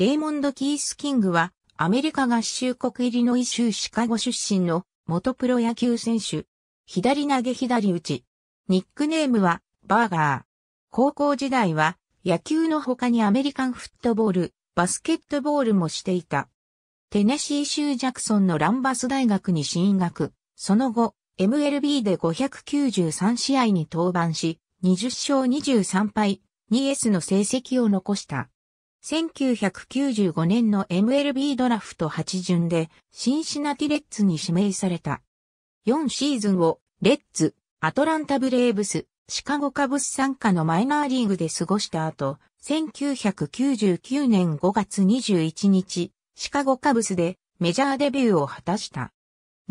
レイモンド・キース・キングは、アメリカ合衆国イリノイ州シカゴ出身の元プロ野球選手。左投げ左打ち。ニックネームは、バーガー。高校時代は、野球の他にアメリカンフットボール、バスケットボールもしていた。テネシー州ジャクソンのランバス大学に進学。その後、MLB で593試合に登板し、20勝23敗、2S の成績を残した。1995年の MLB ドラフト8巡でシンシナティレッツに指名された。4シーズンをレッツ、アトランタブレーブス、シカゴカブス参加のマイナーリーグで過ごした後、1999年5月21日、シカゴカブスでメジャーデビューを果たした。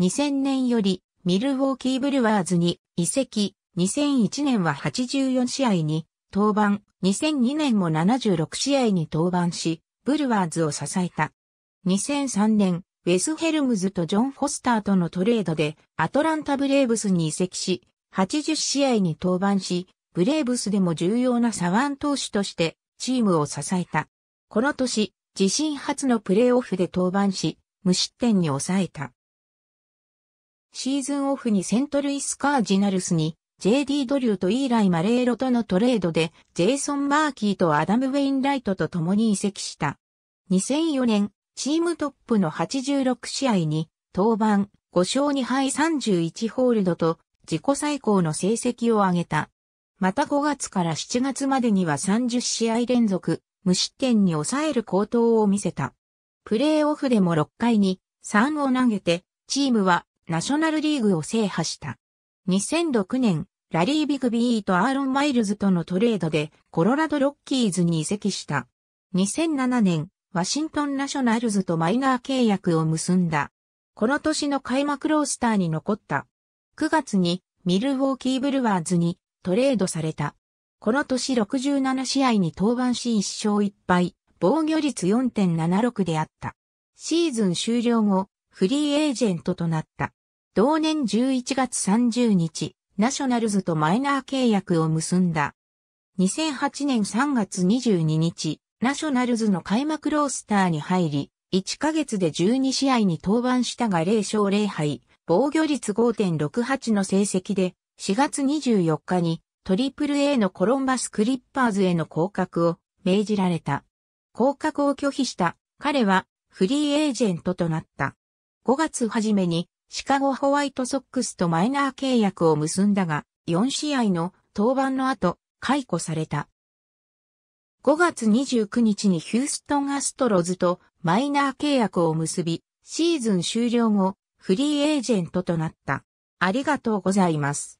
2000年よりミルウォーキーブルワーズに移籍、2001年は84試合に登板、2002年も76試合に登板し、ブルワーズを支えた。2003年、ウェスヘルムズとジョン・フォスターとのトレードで、アトランタ・ブレーブスに移籍し、80試合に登板し、ブレーブスでも重要な左腕投手として、チームを支えた。この年、自身初のプレーオフで登板し、無失点に抑えた。シーズンオフにセントルイス・カージナルスに JD ドリューとイーライ・マレーロとのトレードで、ジェイソン・マーキーとアダム・ウェインライトと共に移籍した。2004年、チームトップの86試合に、登板、5勝2敗31ホールドと、自己最高の成績を上げた。また5月から7月までには30試合連続、無失点に抑える好投を見せた。プレーオフでも6回に3を投げて、チームはナショナルリーグを制覇した。2006年、ラリー・ビグビーとアーロン・マイルズとのトレードでコロラド・ロッキーズに移籍した。2007年、ワシントン・ナショナルズとマイナー契約を結んだ。この年の開幕ロースターに残った。9月にミルウォーキー・ブルワーズにトレードされた。この年67試合に登板し1勝1敗、防御率4.76であった。シーズン終了後、フリーエージェントとなった。同年11月30日、ナショナルズとマイナー契約を結んだ。2008年3月22日、ナショナルズの開幕ロースターに入り、1ヶ月で12試合に登板したが0勝0敗、防御率5.68の成績で、4月24日にトリプル a のコロンバスクリッパーズへの降格を命じられた。降格を拒否した彼はフリーエージェントとなった。5月初めにシカゴホワイトソックスとマイナー契約を結んだが、4試合の登板の後、解雇された。5月29日にヒューストンアストロズとマイナー契約を結び、シーズン終了後、フリーエージェントとなった。ありがとうございます。